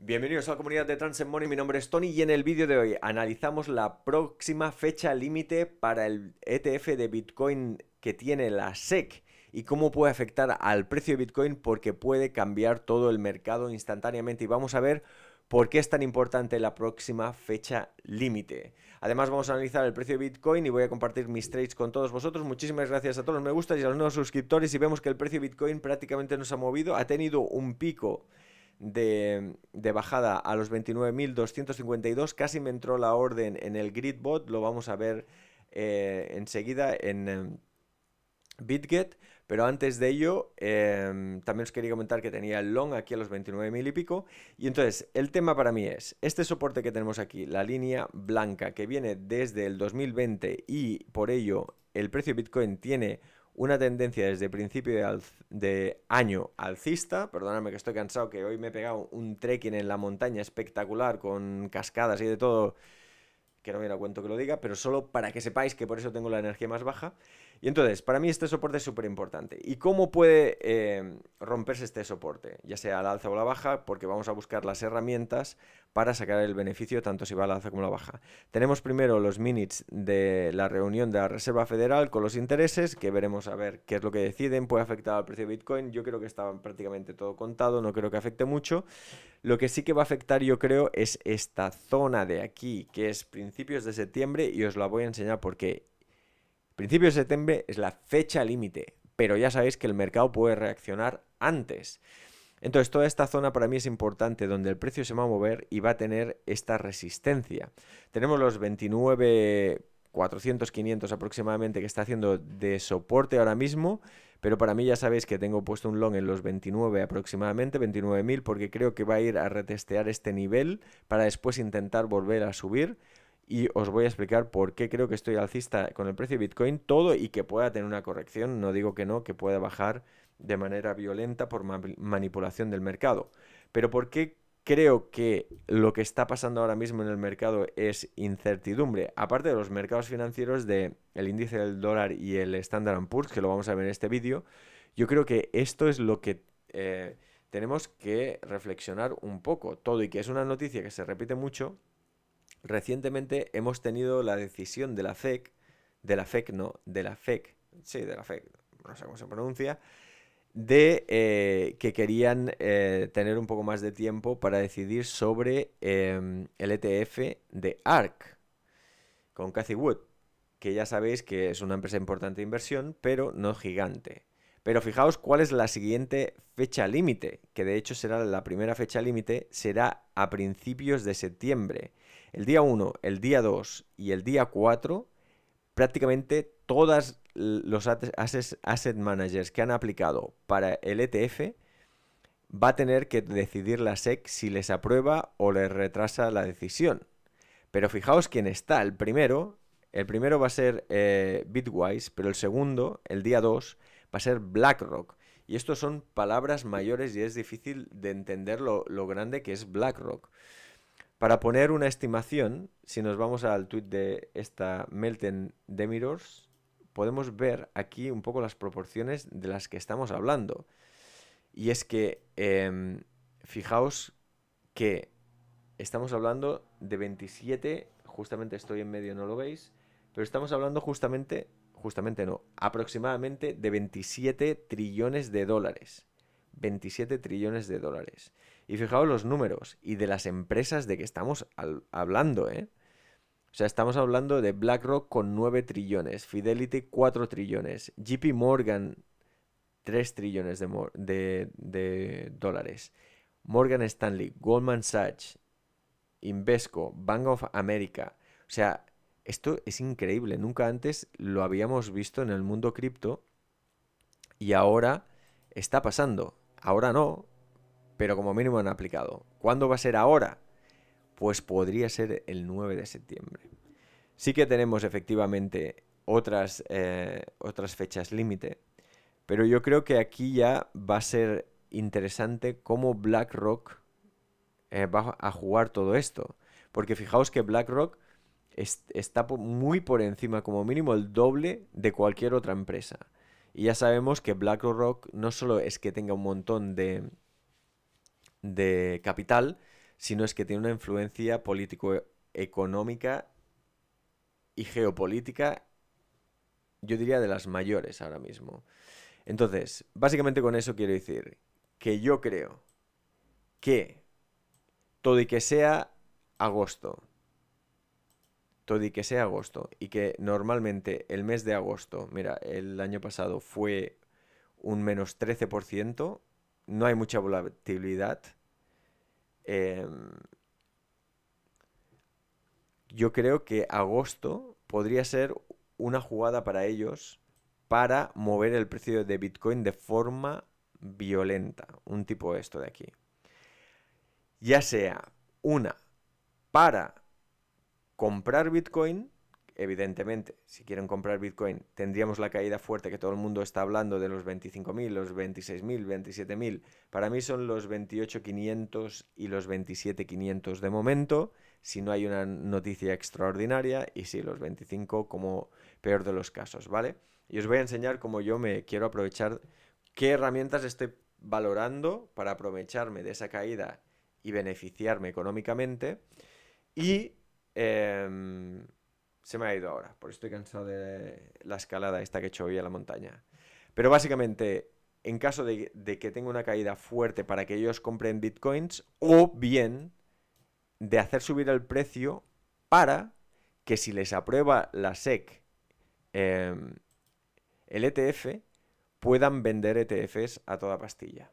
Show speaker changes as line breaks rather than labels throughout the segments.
Bienvenidos a la comunidad de Transit Money, mi nombre es Tony y en el vídeo de hoy analizamos la próxima fecha límite para el ETF de Bitcoin que tiene la SEC y cómo puede afectar al precio de Bitcoin porque puede cambiar todo el mercado instantáneamente y vamos a ver por qué es tan importante la próxima fecha límite. Además vamos a analizar el precio de Bitcoin y voy a compartir mis trades con todos vosotros. Muchísimas gracias a todos los me gusta y a los nuevos suscriptores y vemos que el precio de Bitcoin prácticamente no se ha movido, ha tenido un pico de, bajada a los 29.252. Casi me entró la orden en el gridbot, lo vamos a ver eh, enseguida en eh, BitGet. Pero antes de ello, eh, también os quería comentar que tenía el long aquí a los 29.000 y pico. Y entonces, el tema para mí es, este soporte que tenemos aquí, la línea blanca, que viene desde el 2020 y por ello el precio de Bitcoin tiene una tendencia desde principio de, año alcista. Perdóname que estoy cansado, que hoy me he pegado un trekking en la montaña espectacular con cascadas y de todo. Que no me da cuento que lo diga, pero solo para que sepáis que por eso tengo la energía más baja. Y entonces, para mí este soporte es súper importante. ¿Y cómo puede eh, romperse este soporte? Ya sea al alza o la baja, porque vamos a buscar las herramientas para sacar el beneficio tanto si va a la alza como la baja. Tenemos primero los minutes de la reunión de la Reserva Federal con los intereses, que veremos a ver qué es lo que deciden, puede afectar al precio de Bitcoin, yo creo que está prácticamente todo contado, no creo que afecte mucho. Lo que sí que va a afectar yo creo es esta zona de aquí, que es principios de septiembre y os la voy a enseñar porque principios de septiembre es la fecha límite, pero ya sabéis que el mercado puede reaccionar antes. Entonces toda esta zona para mí es importante donde el precio se va a mover y va a tener esta resistencia. Tenemos los 29... 400, 500 aproximadamente que está haciendo de soporte ahora mismo, pero para mí ya sabéis que tengo puesto un long en los 29 aproximadamente, 29.000, porque creo que va a ir a retestear este nivel para después intentar volver a subir y os voy a explicar por qué creo que estoy alcista con el precio de Bitcoin, todo y que pueda tener una corrección, no digo que no, que pueda bajar de manera violenta por manipulación del mercado. Pero ¿por qué creo que lo que está pasando ahora mismo en el mercado es incertidumbre? Aparte de los mercados financieros del el índice del dólar y el Standard Poor's, que lo vamos a ver en este vídeo, yo creo que esto es lo que eh, tenemos que reflexionar un poco todo y que es una noticia que se repite mucho. Recientemente hemos tenido la decisión de la FEC, de la FEC, no, de la FEC, sí, de la FEC, no sé cómo se pronuncia, de eh, que querían eh, tener un poco más de tiempo para decidir sobre em, el ETF de ARC con Cathy Wood, que ya sabéis que es una empresa importante de inversión, pero no gigante. Pero fijaos cuál es la siguiente fecha límite, que de hecho será la primera fecha límite, será a principios de septiembre. El día 1, el día 2 y el día 4 prácticamente todos los asset managers que han aplicado para el ETF va a tener que decidir la SEC si les aprueba o les retrasa la decisión. Pero fijaos quién está. El primero, el primero va a ser eh, Bitwise, pero el segundo, el día 2, va a ser BlackRock. Y estos son palabras mayores y es difícil de entender lo grande que es BlackRock. Para poner una estimación, si nos vamos al tweet de esta Melten Demirors, podemos ver aquí un poco las proporciones de las que estamos hablando. Y es que, em, fijaos que estamos hablando de 27, justamente estoy en medio, no lo veis, pero estamos hablando justamente, justamente no, aproximadamente de 27 trillones de dólares. 27 trillones de dólares. Y fijaos los números y de las empresas de que estamos hablando, ¿eh? O sea, estamos hablando de BlackRock con 9 trillones, Fidelity 4 trillones, JP Morgan 3 trillones de, de, de dólares, Morgan Stanley, Goldman Sachs, Invesco, Bank of America. O sea, esto es increíble. Nunca antes lo habíamos visto en el mundo cripto y ahora está pasando. Ahora no, pero como mínimo han aplicado. ¿Cuándo va a ser ahora? Pues podría ser el 9 de septiembre. Sí que tenemos efectivamente otras, eh, otras fechas límite, pero yo creo que aquí ya va a ser interesante cómo BlackRock eh, va a jugar todo esto. Porque fijaos que BlackRock está muy por encima, como mínimo el doble de cualquier otra empresa. Y ya sabemos que BlackRock no solo es que tenga un montón de, de capital, sino es que tiene una influencia político-económica y geopolítica, yo diría de las mayores ahora mismo. Entonces, básicamente con eso quiero decir que yo creo que todo y que sea agosto, todo y que sea agosto, y que normalmente el mes de agosto, mira, el año pasado fue un menos 13%, no hay mucha volatilidad. Em, yo creo que agosto podría ser una jugada para ellos para mover el precio de Bitcoin de forma violenta. Un tipo esto de aquí. Ya sea una para comprar Bitcoin evidentemente, si quieren comprar Bitcoin, tendríamos la caída fuerte que todo el mundo está hablando de los 25.000, los 26.000, 27.000. Para mí son los 28.500 y los 27.500 de momento, si no hay una noticia extraordinaria, y sí, los 25 como peor de los casos, ¿vale? Y os voy a enseñar cómo yo me quiero aprovechar, qué herramientas estoy valorando para aprovecharme de esa caída y beneficiarme económicamente. Y... Em, se me ha ido ahora, por eso estoy cansado de la escalada esta que he hecho hoy a la montaña. Pero básicamente, en caso de, que tenga una caída fuerte para que ellos compren bitcoins, o bien de hacer subir el precio para que si les aprueba la SEC em, el ETF, puedan vender ETFs a toda pastilla.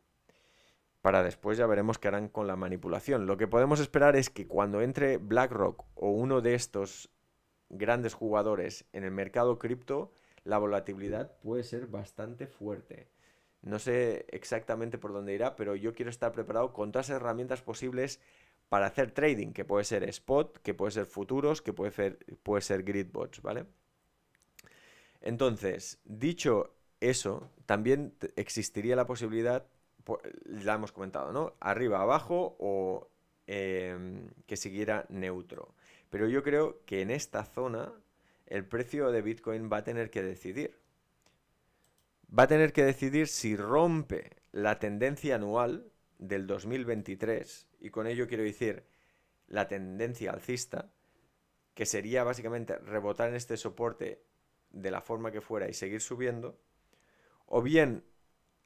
Para después ya veremos qué harán con la manipulación. Lo que podemos esperar es que cuando entre BlackRock o uno de estos grandes jugadores en el mercado cripto, la volatilidad puede ser bastante fuerte. No sé exactamente por dónde irá, pero yo quiero estar preparado con todas las herramientas posibles para hacer trading, que puede ser spot, que puede ser futuros, que puede ser, puede ser gridbots, ¿vale? Entonces, dicho eso, también existiría la posibilidad, la pues, hemos comentado, ¿no? Arriba, abajo o em, que siguiera neutro. Pero yo creo que en esta zona el precio de Bitcoin va a tener que decidir. Va a tener que decidir si rompe la tendencia anual del 2023, y con ello quiero decir la tendencia alcista, que sería básicamente rebotar en este soporte de la forma que fuera y seguir subiendo, o bien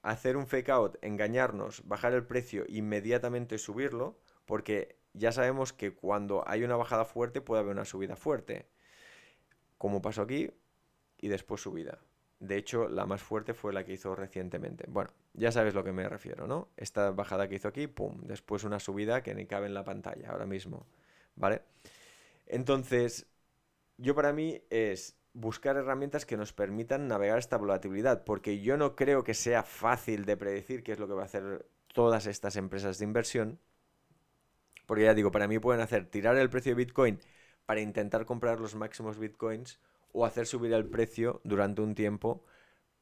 hacer un fake out, engañarnos, bajar el precio e inmediatamente subirlo, porque ya sabemos que cuando hay una bajada fuerte puede haber una subida fuerte, como pasó aquí, y después subida. De hecho, la más fuerte fue la que hizo recientemente. Bueno, ya sabes lo que me refiero, ¿no? Esta bajada que hizo aquí, pum, después una subida que ni cabe en la pantalla ahora mismo, ¿vale? Entonces, yo para mí es buscar herramientas que nos permitan navegar esta volatilidad, porque yo no creo que sea fácil de predecir qué es lo que va a hacer todas estas empresas de inversión, porque ya digo, para mí pueden hacer tirar el precio de Bitcoin para intentar comprar los máximos Bitcoins o hacer subir el precio durante un tiempo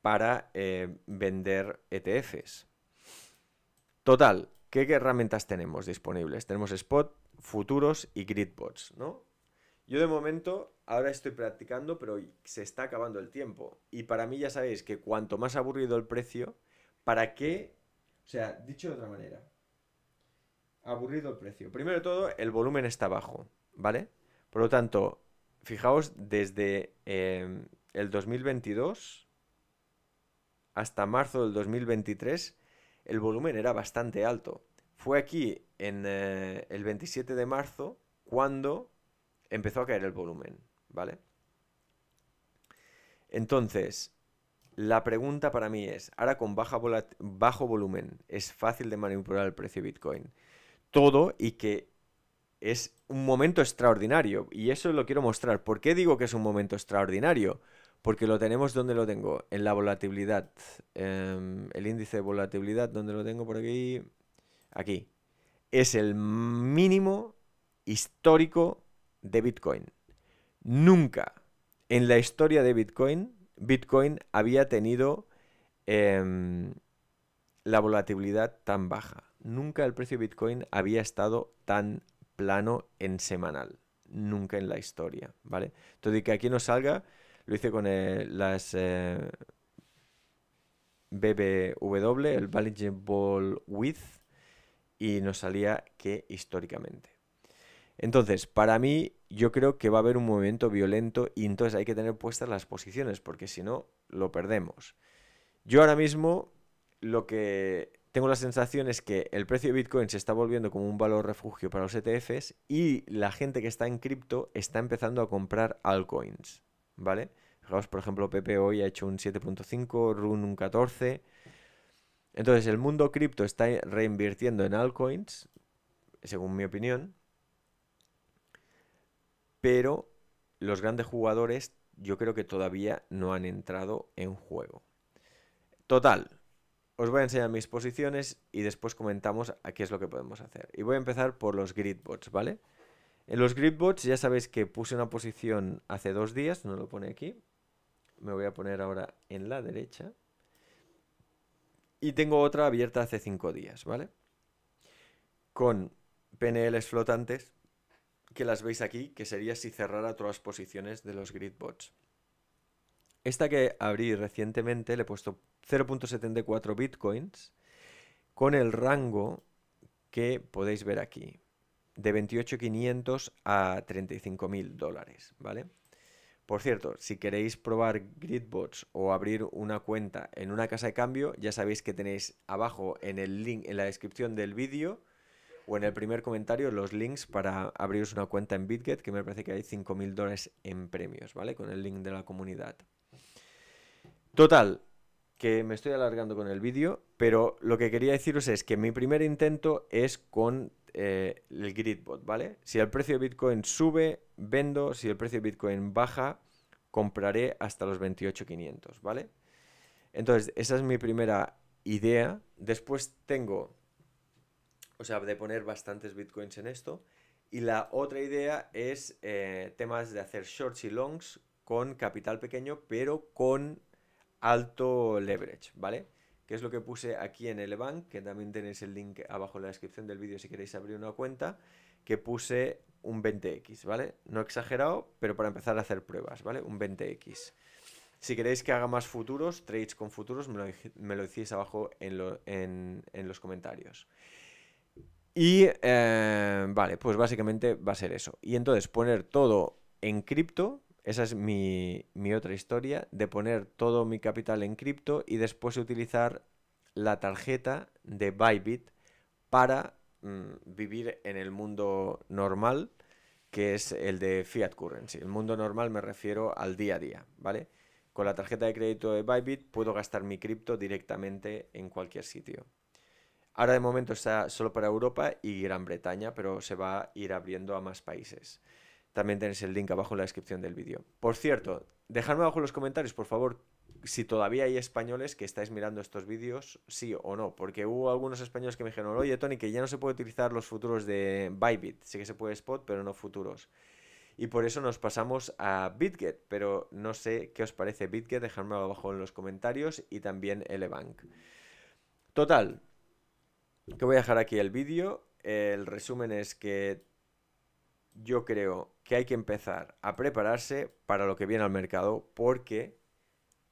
para eh, vender ETFs. Total, ¿qué herramientas tenemos disponibles? Tenemos Spot, Futuros y Gridbots, ¿no? Yo de momento ahora estoy practicando, pero se está acabando el tiempo. Y para mí ya sabéis que cuanto más aburrido el precio, ¿para qué? O sea, dicho de otra manera, aburrido el precio. Primero de todo, el volumen está bajo, ¿vale? Por lo tanto, fijaos, desde em, el 2022 hasta marzo del 2023, el volumen era bastante alto. Fue aquí, en eh, el 27 de marzo, cuando empezó a caer el volumen, ¿vale? Entonces, la pregunta para mí es, ahora con bajo volumen, ¿es fácil de manipular el precio de Bitcoin? todo y que es un momento extraordinario. Y eso lo quiero mostrar. ¿Por qué digo que es un momento extraordinario? Porque lo tenemos donde lo tengo, en la volatilidad. Em, el índice de volatilidad, donde lo tengo por aquí? Aquí. Es el mínimo histórico de Bitcoin. Nunca en la historia de Bitcoin, Bitcoin había tenido em, la volatilidad tan baja nunca el precio de Bitcoin había estado tan plano en semanal. Nunca en la historia, ¿vale? Entonces, que aquí no salga, lo hice con eh, las eh, BBW, el Ball Width, y nos salía que históricamente. Entonces, para mí, yo creo que va a haber un movimiento violento y entonces hay que tener puestas las posiciones, porque si no, lo perdemos. Yo ahora mismo lo que tengo las sensaciones que el precio de Bitcoin se está volviendo como un valor refugio para los ETFs y la gente que está en cripto está empezando a comprar altcoins, ¿vale? Fijaos, por ejemplo, PP hoy ha hecho un 7.5, RUN un 14. Entonces, el mundo cripto está reinvirtiendo en altcoins, según mi opinión, pero los grandes jugadores yo creo que todavía no han entrado en juego. Total, os voy a enseñar mis posiciones y después comentamos a qué es lo que podemos hacer. Y voy a empezar por los gridbots, ¿vale? En los gridbots ya sabéis que puse una posición hace dos días, no lo pone aquí. Me voy a poner ahora en la derecha. Y tengo otra abierta hace cinco días, ¿vale? Con PNLs flotantes, que las veis aquí, que sería si cerrara todas las posiciones de los gridbots. Esta que abrí recientemente le he puesto 0.74 bitcoins con el rango que podéis ver aquí, de 28.500 a 35.000 dólares, ¿vale? Por cierto, si queréis probar Gridbots o abrir una cuenta en una casa de cambio, ya sabéis que tenéis abajo en el link, en la descripción del vídeo o en el primer comentario los links para abriros una cuenta en BitGet, que me parece que hay 5.000 dólares en premios, ¿vale? Con el link de la comunidad. Total, que me estoy alargando con el vídeo, pero lo que quería deciros es que mi primer intento es con el eh, el gridbot, ¿vale? Si el precio de Bitcoin sube, vendo, si el precio de Bitcoin baja, compraré hasta los 28.500, ¿vale? Entonces, esa es mi primera idea. Después tengo, o sea, de poner bastantes Bitcoins en esto. Y la otra idea es eh, temas de hacer shorts y longs con capital pequeño, pero con alto leverage, ¿vale? Que es lo que puse aquí en bank, que también tenéis el link abajo en la descripción del vídeo si queréis abrir una cuenta, que puse un 20x, ¿vale? No exagerado, pero para empezar a hacer pruebas, ¿vale? Un 20x. Si queréis que haga más futuros, trades con futuros, me lo, decís abajo en, los comentarios. Y eh, vale, pues básicamente va a ser eso. Y entonces poner todo en cripto, esa es mi, otra historia, de poner todo mi capital en cripto y después utilizar la tarjeta de Bybit para mm, vivir en el mundo normal, que es el de fiat currency. El mundo normal me refiero al día a día, ¿vale? Con la tarjeta de crédito de Bybit puedo gastar mi cripto directamente en cualquier sitio. Ahora de momento está solo para Europa y Gran Bretaña, pero se va a ir abriendo a más países. También tenéis el link abajo en la descripción del vídeo. Por cierto, dejadme abajo en los comentarios, por favor, si todavía hay españoles que estáis mirando estos vídeos, sí o no, porque hubo algunos españoles que me dijeron, oye Tony, que ya no se puede utilizar los futuros de Bybit, sí que se puede spot, pero no futuros. Y por eso nos pasamos a BitGet, pero no sé qué os parece BitGet, Dejadme abajo en los comentarios y también Elebank. Total, que voy a dejar aquí el vídeo. El resumen es que yo creo que hay que empezar a prepararse para lo que viene al mercado, porque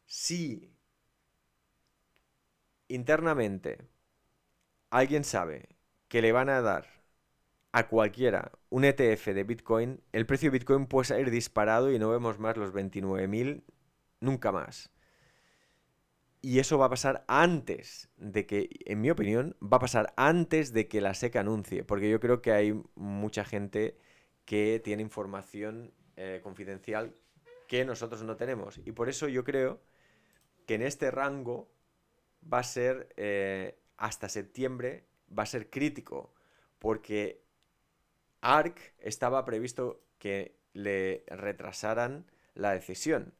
si internamente alguien sabe que le van a dar a cualquiera un ETF de Bitcoin, el precio de Bitcoin puede salir disparado y no vemos más los 29.000 nunca más. Y eso va a pasar antes de que, en mi opinión, va a pasar antes de que la SEC anuncie, porque yo creo que hay mucha gente que tiene información eh, confidencial que nosotros no tenemos. Y por eso yo creo que en este rango va a ser, eh, hasta septiembre, va a ser crítico, porque ARC estaba previsto que le retrasaran la decisión,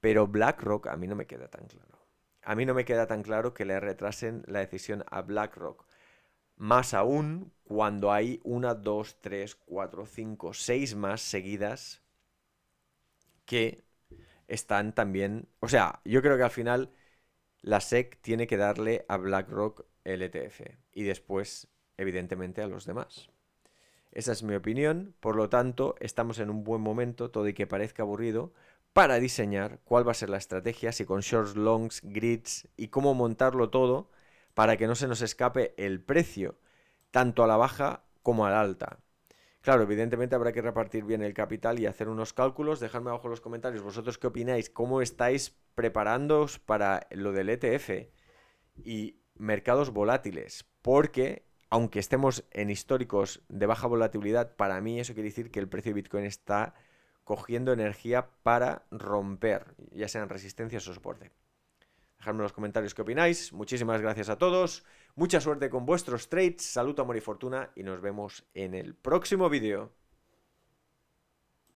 pero BlackRock a mí no me queda tan claro. A mí no me queda tan claro que le retrasen la decisión a BlackRock. Más aún cuando hay una, dos, tres, cuatro, cinco, seis más seguidas que están también. O sea, yo creo que al final la SEC tiene que darle a BlackRock el ETF y después, evidentemente, a los demás. Esa es mi opinión, por lo tanto, estamos en un buen momento, todo y que parezca aburrido, para diseñar cuál va a ser la estrategia, si con shorts, longs, grids y cómo montarlo todo para que no se nos escape el precio tanto a la baja como a la alta. Claro, evidentemente habrá que repartir bien el capital y hacer unos cálculos. Dejadme abajo en los comentarios vosotros qué opináis, cómo estáis preparándoos para lo del ETF y mercados volátiles, porque aunque estemos en históricos de baja volatilidad, para mí eso quiere decir que el precio de Bitcoin está cogiendo energía para romper, ya sean resistencias o soporte. Dejadme en los comentarios qué opináis. Muchísimas gracias a todos. Mucha suerte con vuestros trades, salud, amor y fortuna y nos vemos en el próximo vídeo.